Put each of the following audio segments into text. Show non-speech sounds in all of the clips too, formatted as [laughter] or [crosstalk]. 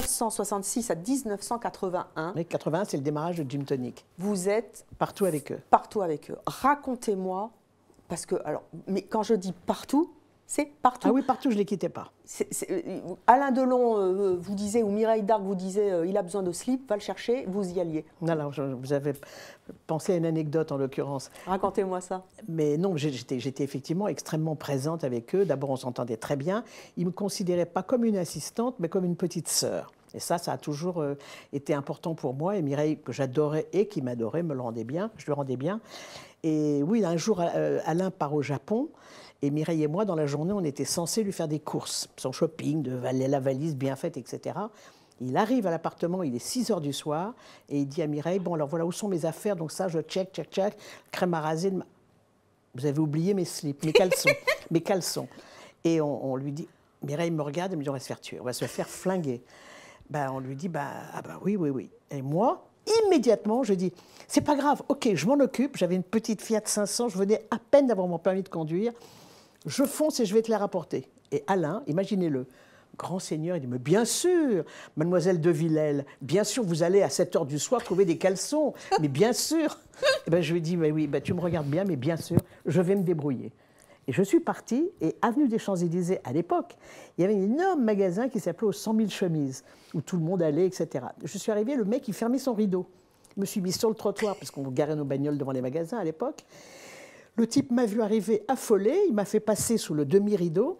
1966 à 1981. Mais 81, c'est le démarrage de Jim Tonic. Vous êtes partout avec eux. Partout avec eux. Racontez-moi, parce que alors, mais quand je dis partout, c'est partout. Ah oui, partout, je ne les quittais pas. Euh, Alain Delon euh, vous disait, ou Mireille Darc vous disait, euh, il a besoin de slip, va le chercher, vous y alliez. Non, Vous avez pensé à une anecdote en l'occurrence. Racontez-moi ça. Mais non, j'étais effectivement extrêmement présente avec eux. D'abord, on s'entendait très bien. Ils ne me considéraient pas comme une assistante, mais comme une petite sœur. Et ça, ça a toujours euh, été important pour moi. Et Mireille, que j'adorais et qui m'adorait, me le rendait bien. Je le rendais bien. Et oui, un jour, euh, Alain part au Japon. Et Mireille et moi, dans la journée, on était censés lui faire des courses, son shopping, de la valise bien faite, etc. Il arrive à l'appartement, il est 6 heures du soir, et il dit à Mireille Bon, alors voilà où sont mes affaires, donc ça, je check, check, check, crème à raser. Vous avez oublié mes slips, mes caleçons, [laughs] mes caleçons. Et on, lui dit Mireille me regarde, me dit On va se faire tuer, on va se faire flinguer ben, on lui dit ben, Ah bah oui, oui, oui. Et moi, immédiatement, je dis C'est pas grave, ok, je m'en occupe. J'avais une petite Fiat 500, je venais à peine d'avoir mon permis de conduire. Je fonce et je vais te la rapporter. Et Alain, imaginez-le, grand seigneur, il dit, mais bien sûr, mademoiselle de Villèle, bien sûr, vous allez à 7 heures du soir trouver des caleçons, mais bien sûr. [laughs] Et eh ben, je lui dis, mais oui, ben, tu me regardes bien, mais bien sûr, je vais me débrouiller je suis parti, et avenue des Champs-Élysées, à l'époque, il y avait un énorme magasin qui s'appelait aux 100 000 chemises, où tout le monde allait, etc. Je suis arrivé, le mec, il fermait son rideau. Je me suis mis sur le trottoir, parce qu'on garait nos bagnoles devant les magasins à l'époque. Le type m'a vu arriver affolé, il m'a fait passer sous le demi-rideau.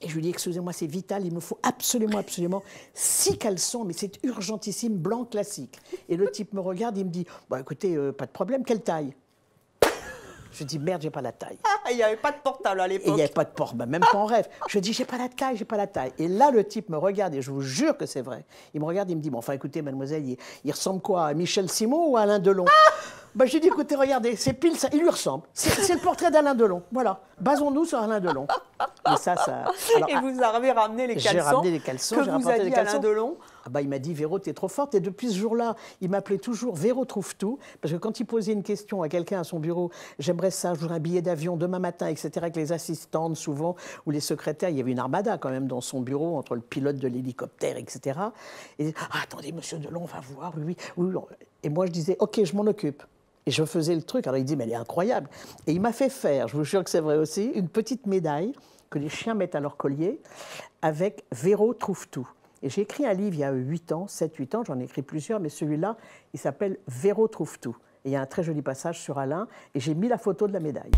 Et je lui ai dit, excusez-moi, c'est vital, il me faut absolument, absolument six caleçons, mais c'est urgentissime, blanc classique. Et le type me regarde, il me dit, bah, écoutez, euh, pas de problème, quelle taille je dis merde, j'ai pas la taille. Ah, il n'y avait pas de portable à l'époque. Il n'y avait pas de portable, bah, même pas en rêve. Je dis j'ai pas la taille, j'ai pas la taille. Et là, le type me regarde, et je vous jure que c'est vrai. Il me regarde, il me dit, bon, enfin écoutez, mademoiselle, il, ressemble quoi À Michel Simon ou à Alain Delon ah bah, Je j'ai dit, écoutez, regardez, c'est pile ça, il lui ressemble. C'est le portrait d'Alain Delon. Voilà. Basons-nous sur Alain Delon. [laughs] Et, ça, ça... [laughs] vous avez ramené les caleçons. ramené les Que vous a dit Alain ah bah, Il m'a dit Véro, t'es trop forte. Et depuis ce jour-là, il m'appelait toujours Véro trouve tout. Parce que quand il posait une question à quelqu'un à son bureau, j'aimerais ça, je un billet d'avion demain matin, etc., avec les assistantes souvent, ou les secrétaires, il y avait une armada quand même dans son bureau, entre le pilote de l'hélicoptère, etc. Et ah, attendez, monsieur Delon, on va voir, oui. oui. Et moi, je disais Ok, je m'en occupe. Et je faisais le truc. Alors il dit, mais elle est incroyable. Et il m'a fait faire, je vous jure que c'est vrai aussi, une petite médaille que les chiens mettent à leur collier avec Véro trouve tout. Et j'ai écrit un livre il y a 8 ans, 7-8 ans, j'en ai écrit plusieurs, mais celui-là, il s'appelle Véro trouve tout. Et il y a un très joli passage sur Alain, et j'ai mis la photo de la médaille.